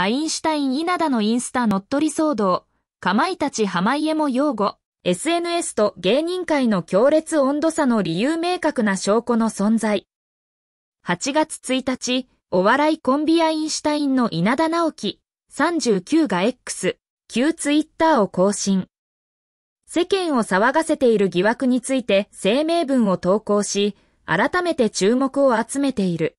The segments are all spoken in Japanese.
アインシュタイン稲田のインスタ乗っ取り騒動、かまいたち濱家も擁護、SNS と芸人界の強烈温度差の理由明確な証拠の存在。8月1日、お笑いコンビアインシュタインの稲田直樹、39が X、旧ツイッターを更新。世間を騒がせている疑惑について声明文を投稿し、改めて注目を集めている。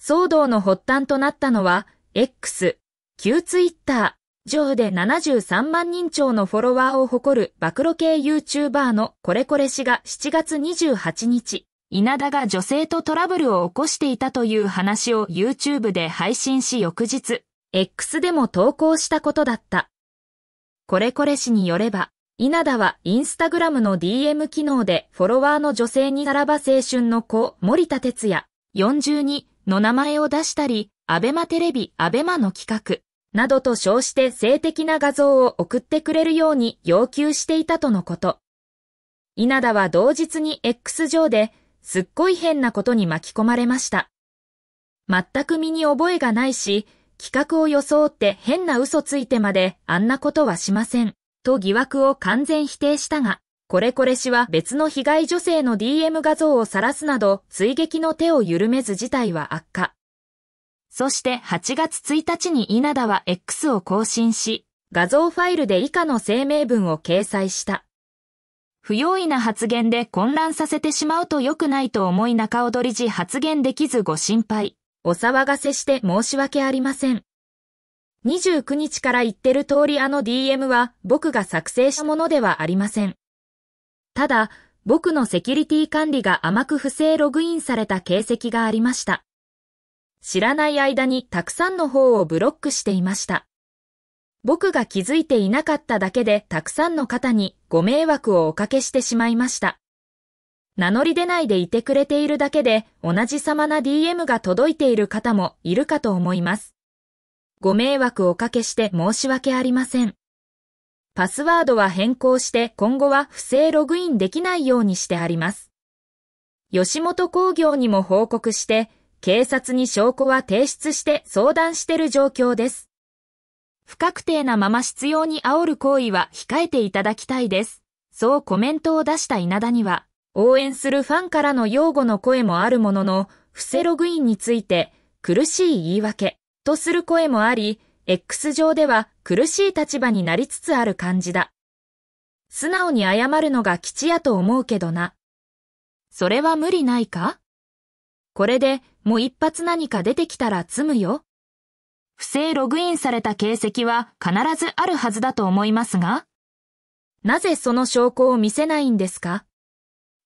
騒動の発端となったのは、X、旧ツイッター上で73万人超のフォロワーを誇る暴露系 YouTuber のコレコレ氏が7月28日、稲田が女性とトラブルを起こしていたという話を YouTube で配信し翌日、X でも投稿したことだった。コレコレ氏によれば、稲田はインスタグラムの DM 機能でフォロワーの女性にさらば青春の子、森田哲也、42の名前を出したり、アベマテレビ、アベマの企画、などと称して性的な画像を送ってくれるように要求していたとのこと。稲田は同日に X 上で、すっごい変なことに巻き込まれました。全く身に覚えがないし、企画を装って変な嘘ついてまであんなことはしません。と疑惑を完全否定したが、これこれ氏は別の被害女性の DM 画像を晒すなど、追撃の手を緩めず事態は悪化。そして8月1日に稲田は X を更新し、画像ファイルで以下の声明文を掲載した。不用意な発言で混乱させてしまうと良くないと思い中踊り時発言できずご心配。お騒がせして申し訳ありません。29日から言ってる通りあの DM は僕が作成したものではありません。ただ、僕のセキュリティ管理が甘く不正ログインされた形跡がありました。知らない間にたくさんの方をブロックしていました。僕が気づいていなかっただけでたくさんの方にご迷惑をおかけしてしまいました。名乗り出ないでいてくれているだけで同じ様な DM が届いている方もいるかと思います。ご迷惑をおかけして申し訳ありません。パスワードは変更して今後は不正ログインできないようにしてあります。吉本工業にも報告して警察に証拠は提出して相談してる状況です。不確定なまま執拗に煽る行為は控えていただきたいです。そうコメントを出した稲田には、応援するファンからの擁護の声もあるものの、伏せログインについて、苦しい言い訳、とする声もあり、X 上では苦しい立場になりつつある感じだ。素直に謝るのが吉やと思うけどな。それは無理ないかこれでもう一発何か出てきたら詰むよ。不正ログインされた形跡は必ずあるはずだと思いますが、なぜその証拠を見せないんですか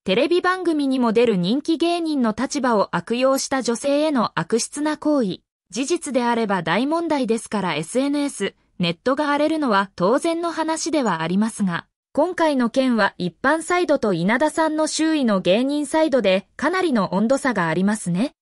テレビ番組にも出る人気芸人の立場を悪用した女性への悪質な行為、事実であれば大問題ですから SNS、ネットが荒れるのは当然の話ではありますが、今回の件は一般サイドと稲田さんの周囲の芸人サイドでかなりの温度差がありますね。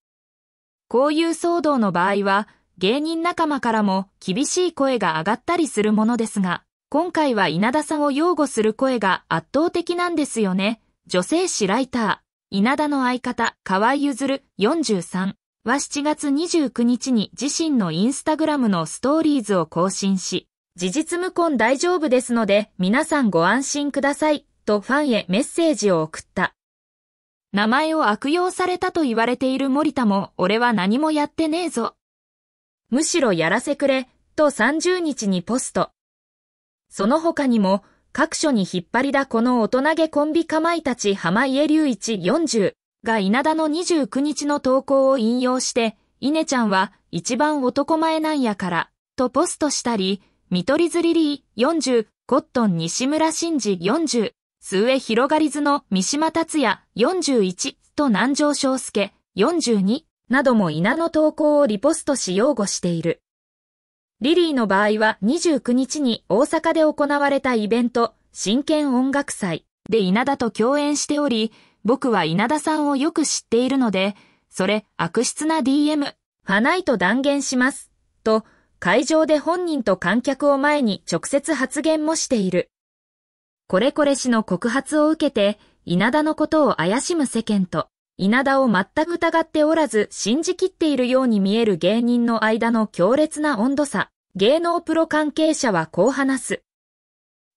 こういう騒動の場合は、芸人仲間からも厳しい声が上がったりするものですが、今回は稲田さんを擁護する声が圧倒的なんですよね。女性誌ライター、稲田の相方、河井ゆずる43は7月29日に自身のインスタグラムのストーリーズを更新し、事実無根大丈夫ですので皆さんご安心くださいとファンへメッセージを送った。名前を悪用されたと言われている森田も俺は何もやってねえぞ。むしろやらせくれと30日にポスト。その他にも各所に引っ張りだこの大人げコンビかまいたち浜家隆一40が稲田の29日の投稿を引用して、稲ちゃんは一番男前なんやからとポストしたり、見取り図リリー40、コットン西村真治40、末広がり図の三島達也41と南条章介42なども稲の投稿をリポストし擁護している。リリーの場合は29日に大阪で行われたイベント、真剣音楽祭で稲田と共演しており、僕は稲田さんをよく知っているので、それ悪質な DM、ファナイと断言します、と会場で本人と観客を前に直接発言もしている。これこれ氏の告発を受けて、稲田のことを怪しむ世間と、稲田を全く疑っておらず信じきっているように見える芸人の間の強烈な温度差、芸能プロ関係者はこう話す。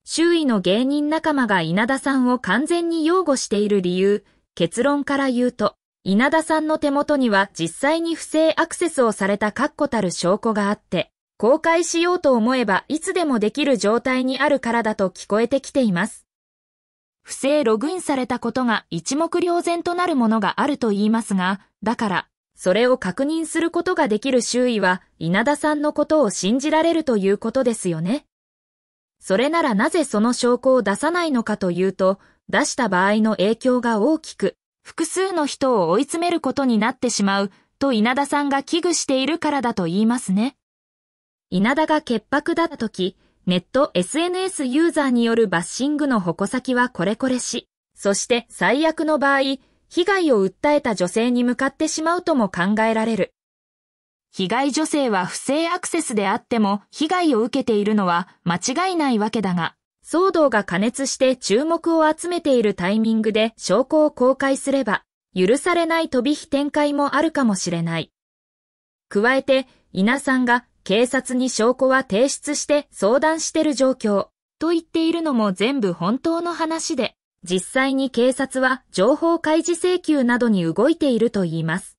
周囲の芸人仲間が稲田さんを完全に擁護している理由、結論から言うと、稲田さんの手元には実際に不正アクセスをされた確固たる証拠があって、公開しようと思えばいつでもできる状態にあるからだと聞こえてきています。不正ログインされたことが一目瞭然となるものがあると言いますが、だから、それを確認することができる周囲は、稲田さんのことを信じられるということですよね。それならなぜその証拠を出さないのかというと、出した場合の影響が大きく、複数の人を追い詰めることになってしまう、と稲田さんが危惧しているからだと言いますね。稲田が潔白だった時、ネット SNS ユーザーによるバッシングの矛先はこれこれし、そして最悪の場合、被害を訴えた女性に向かってしまうとも考えられる。被害女性は不正アクセスであっても被害を受けているのは間違いないわけだが、騒動が加熱して注目を集めているタイミングで証拠を公開すれば、許されない飛び火展開もあるかもしれない。加えて、稲さんが警察に証拠は提出して相談してる状況と言っているのも全部本当の話で、実際に警察は情報開示請求などに動いていると言います。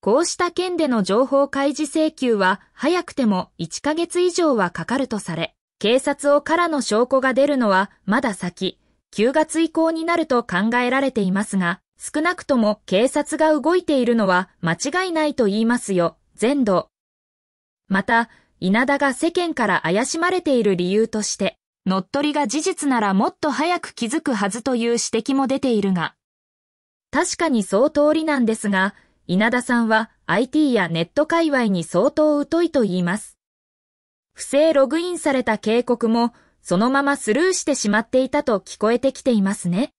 こうした件での情報開示請求は早くても1ヶ月以上はかかるとされ、警察をからの証拠が出るのはまだ先、9月以降になると考えられていますが、少なくとも警察が動いているのは間違いないと言いますよ、全土。また、稲田が世間から怪しまれている理由として、乗っ取りが事実ならもっと早く気づくはずという指摘も出ているが、確かにそう通りなんですが、稲田さんは IT やネット界隈に相当疎いと言います。不正ログインされた警告もそのままスルーしてしまっていたと聞こえてきていますね。